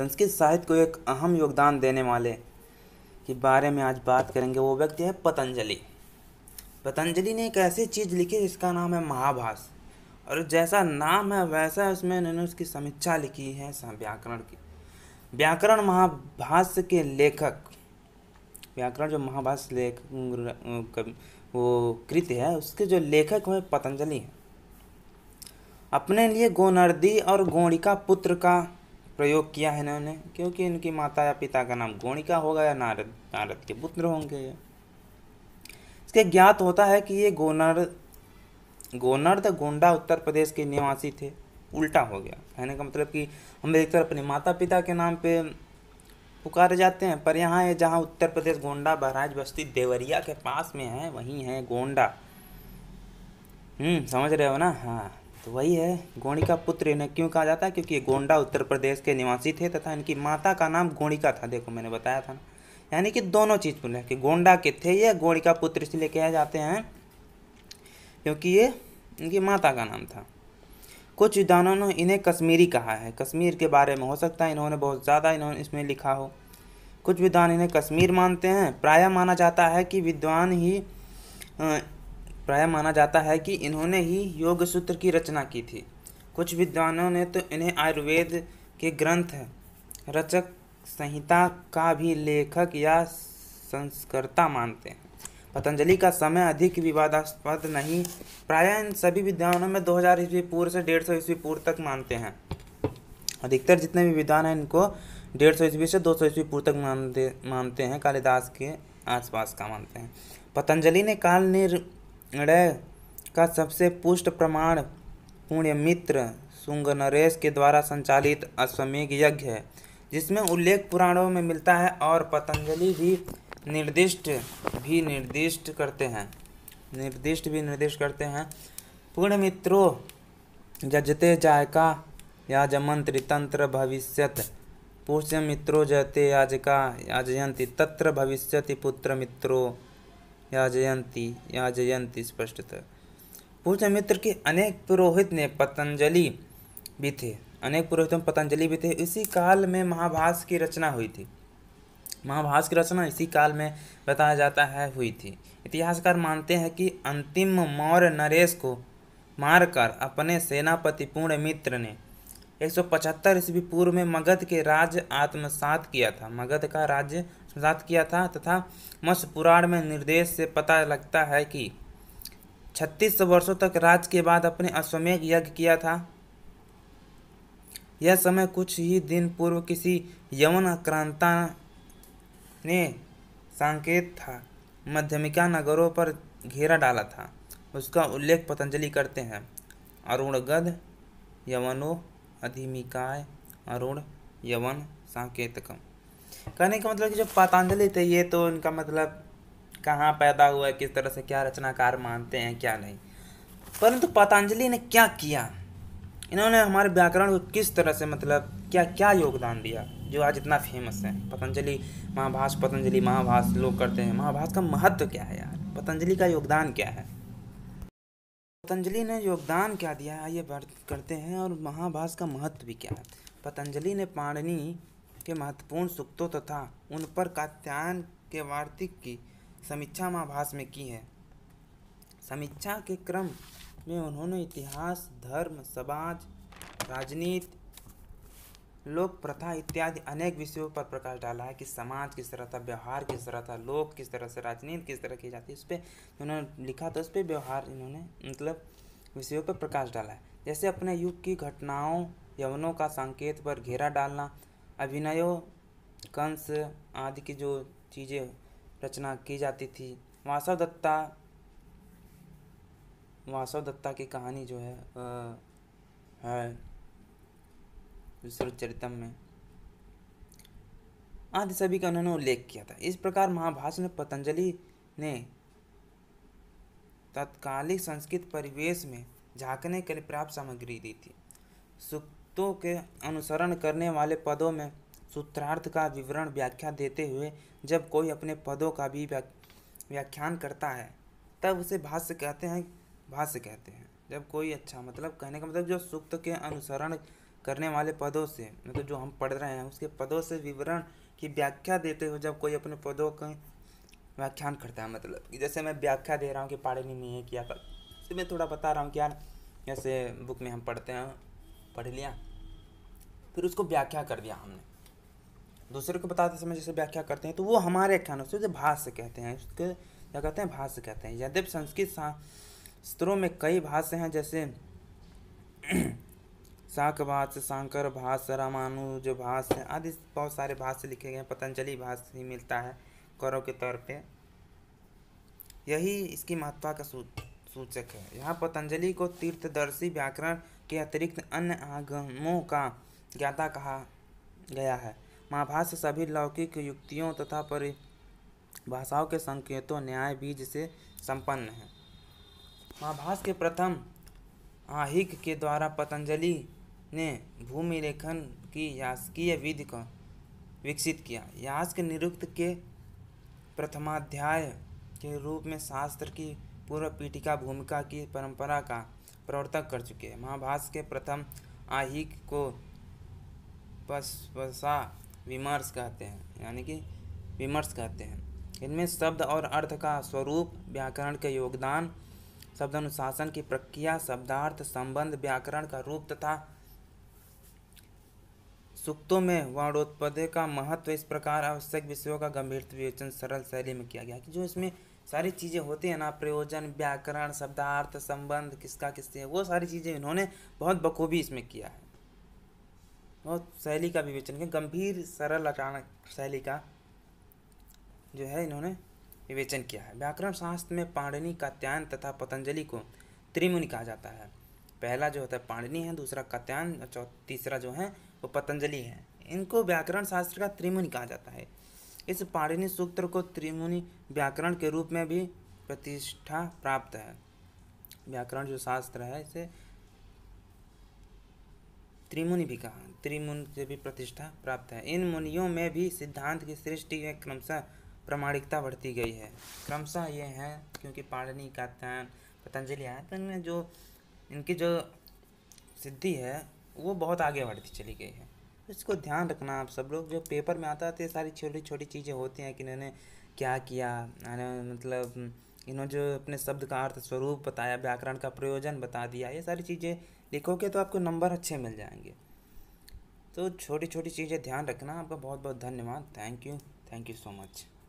संस्कृत साहित्य को एक अहम योगदान देने वाले के बारे में आज बात करेंगे वो व्यक्ति है पतंजलि पतंजलि ने एक ऐसी चीज़ लिखी जिसका नाम है महाभास और जैसा नाम है वैसा उसमें उन्होंने उसकी समीक्षा लिखी है व्याकरण की व्याकरण महाभाष्य के लेखक व्याकरण जो महाभाष लेख वो कृत्य है उसके जो लेखक हैं पतंजलि हैं अपने लिए गोनर्दी और गोणिका पुत्र का प्रयोग किया है इन्होंने क्योंकि इनकी माता या पिता का नाम गोणिका होगा या नारद नारद के पुत्र होंगे इसके ज्ञात होता है कि ये गोनर्द गोनर्द गोंडा उत्तर प्रदेश के निवासी थे उल्टा हो गया कहने का मतलब कि हम अधिकतर अपने माता पिता के नाम पे पुकारे जाते हैं पर यहाँ ये जहाँ उत्तर प्रदेश गोंडा बहराइच बस्ती देवरिया के पास में है वहीं है गोंडा हम्म समझ रहे हो ना हाँ तो वही है गौणिका पुत्र इन्हें क्यों कहा जाता है क्योंकि ये गोंडा उत्तर प्रदेश के निवासी थे तथा इनकी माता का नाम गौणिका था देखो मैंने बताया था ना यानी कि दोनों चीज़ बोले कि गोंडा के थे ये गौणिका पुत्र इसलिए कहे जाते हैं क्योंकि ये इनकी माता का नाम था कुछ विद्वानों ने इन्हें कश्मीरी कहा है कश्मीर के बारे में हो सकता है इन्होंने बहुत ज़्यादा इन्होंने इसमें लिखा हो कुछ विद्वान इन्हें कश्मीर मानते हैं प्रायः माना जाता है कि विद्वान ही प्राय माना जाता है कि इन्होंने ही योग सूत्र की रचना की थी कुछ विद्वानों ने तो इन्हें आयुर्वेद के ग्रंथ रचक संहिता का भी लेखक या संस्कर्ता मानते हैं पतंजलि का समय अधिक विवादास्पद नहीं प्राय इन सभी विद्वानों में 2000 ईस्वी पूर्व से 150 ईस्वी पूर्व तक मानते हैं अधिकतर जितने भी विद्वान हैं इनको 150 ईस्वी से 200 ईस्वी पूर्व तक मानते मानते हैं कालिदास के आसपास का मानते हैं पतंजलि ने काल निर् णय का सबसे पुष्ट प्रमाण पुण्यमित्र शुंग नरेश के द्वारा संचालित अश्वमेघ यज्ञ है जिसमें उल्लेख पुराणों में मिलता है और पतंजलि भी निर्दिष्ट भी निर्दिष्ट करते हैं निर्दिष्ट भी निर्दिष्ट करते हैं पुण्यमित्रो जजते जायका या जमंत्री तंत्र भविष्यत पुष्य मित्रो जयते याजका याजयंती तत्र भविष्यति पुत्र मित्रो या जयंती या जयंती स्पष्टतः पूज्य मित्र के अनेक पुरोहित ने पतंजलि भी थे अनेक पुरोहितों में पतंजलि भी थे इसी काल में महाभास की रचना हुई थी महाभास की रचना इसी काल में बताया जाता है हुई थी इतिहासकार मानते हैं कि अंतिम मौर्य नरेश को मारकर अपने सेनापति पूर्ण मित्र ने एक सौ पचहत्तर ईस्वी पूर्व में मगध के राज्य आत्मसात किया था मगध का राज्य आत्मसात किया था तथा मत्स्य पुराण में निर्देश से पता लगता है कि छत्तीस वर्षों तक राज के बाद अपने अश्वमेघ यज्ञ किया था यह समय कुछ ही दिन पूर्व किसी यवन आक्रांता ने संकेत था मध्यमिका नगरों पर घेरा डाला था उसका उल्लेख पतंजलि करते हैं अरुणगध यवनों अधिमिकाय अरुण यवन सांकेतकम कहने का मतलब कि जो पतंजलि थे ये तो इनका मतलब कहाँ पैदा हुआ है किस तरह से क्या रचनाकार मानते हैं क्या नहीं परंतु पतंजलि ने क्या किया इन्होंने हमारे व्याकरण को किस तरह से मतलब क्या क्या योगदान दिया जो आज इतना फेमस है पतंजलि महाभाष पतंजलि महाभाष लोग करते हैं महाभाष का महत्व क्या है यार पतंजलि का योगदान क्या है पतंजलि ने योगदान क्या दिया है आइए बात करते हैं और महाभाष का महत्व भी क्या है पतंजलि ने पाणनी के महत्वपूर्ण सूक्तों तथा उन पर कात्यायन के वार्तिक की समीक्षा महाभाष में की है समीक्षा के क्रम में उन्होंने इतिहास धर्म समाज राजनीति लोक प्रथा इत्यादि अनेक विषयों पर प्रकाश डाला है कि समाज किस तरह था व्यवहार किस तरह था लोक किस तरह से राजनीति किस तरह की जाती है उस पर उन्होंने लिखा तो उस पर व्यवहार इन्होंने मतलब विषयों पर प्रकाश डाला है जैसे अपने युग की घटनाओं यवनों का संकेत पर घेरा डालना अभिनयों कंस आदि की जो चीज़ें रचना की जाती थी वासव दत्ता वासव दत्ता की कहानी जो है आ, है विश्वचरितम में आदि सभी का उन्होंने उल्लेख किया था इस प्रकार महाभाष ने पतंजलि ने तत्कालिक संस्कृत परिवेश में झांकने के लिए प्राप्त सामग्री दी थी सूक्तों के अनुसरण करने वाले पदों में सूत्रार्थ का विवरण व्याख्या देते हुए जब कोई अपने पदों का भी व्याख्यान करता है तब उसे भाष्य कहते हैं भाष्य कहते हैं जब कोई अच्छा मतलब कहने का मतलब जो सूक्त के अनुसरण करने वाले पदों से मतलब जो हम पढ़ रहे हैं उसके पदों से विवरण की व्याख्या देते हुए जब कोई अपने पदों का व्याख्यान करता है मतलब कि जैसे मैं व्याख्या दे रहा हूँ कि पाड़े में है क्या कर तो मैं थोड़ा बता रहा हूँ कि यार जैसे बुक में हम पढ़ते हैं पढ़ लिया फिर उसको व्याख्या कर दिया हमने दूसरे को बताते समय जैसे व्याख्या करते हैं तो वो हमारे ख्यानों से भाष्य कहते हैं उसके क्या कहते हैं भाष्य कहते हैं यद्यप संस्कृत शास्त्रों में कई भाष्य हैं जैसे शाक शंकर शांकर भाष्य रामानुज भाष्य आदि बहुत सारे भाष्य लिखे गए हैं पतंजलि भाष्य ही मिलता है कौरव के तौर पे यही इसकी महत्ता का सूचक है यहाँ पतंजलि को तीर्थदर्शी व्याकरण के अतिरिक्त अन्य आगमों का ज्ञाता कहा गया है महाभाष्य सभी लौकिक युक्तियों तथा परिभाषाओं के संकेतों न्याय बीज से संपन्न है महाभाष्य के प्रथम आहिक के द्वारा पतंजलि ने भूमि लेखन की यास्कीय विधि को विकसित किया यास्क निरुक्त के प्रथमाध्याय के रूप में शास्त्र की पूर्व पीठिका भूमिका की परंपरा का प्रवर्तक कर चुके हैं महाभाष्य के प्रथम आहिक को पसपसा विमर्श कहते हैं यानी कि विमर्श कहते हैं इनमें शब्द और अर्थ का स्वरूप व्याकरण के योगदान शब्द अनुशासन की प्रक्रिया शब्दार्थ संबंध व्याकरण का रूप तथा सुक्तों में वर्णोत्पद का महत्व इस प्रकार आवश्यक विषयों का गंभीर विवेचन सरल शैली में किया गया कि जो इसमें सारी चीज़ें होती हैं ना प्रयोजन व्याकरण शब्दार्थ संबंध किसका किससे वो सारी चीज़ें इन्होंने बहुत बखूबी इसमें किया है बहुत शैली का विवेचन किया गंभीर सरल अचानक शैली का जो है इन्होंने विवेचन किया है व्याकरण शास्त्र में पाणिनि कात्यायन तथा पतंजलि को त्रिमुनि कहा जाता है पहला जो होता है पाणिनि है दूसरा कात्यायन और तीसरा जो है वो पतंजलि हैं इनको व्याकरण शास्त्र का त्रिमुनि कहा जाता है इस पाणिनि सूत्र को त्रिमुनि व्याकरण के रूप में भी प्रतिष्ठा प्राप्त है व्याकरण जो शास्त्र है इसे त्रिमुनि भी कहा त्रिमुनि से भी प्रतिष्ठा प्राप्त है इन मुनियों में भी सिद्धांत की सृष्टि में क्रमशः प्रमाणिकता बढ़ती गई है क्रमशः ये हैं क्योंकि पाणिनि का पतंजलि आयतन में जो इनकी जो सिद्धि है वो बहुत आगे बढ़ती चली गई है इसको ध्यान रखना आप सब लोग जो पेपर में आता है तो सारी छोटी छोटी चीज़ें होती हैं कि इन्होंने क्या किया मतलब इन्होंने जो अपने शब्द का अर्थ स्वरूप बताया व्याकरण का प्रयोजन बता दिया ये सारी चीज़ें लिखोगे तो आपको नंबर अच्छे मिल जाएंगे तो छोटी छोटी चीज़ें ध्यान रखना आपका बहुत बहुत धन्यवाद thank you thank you so much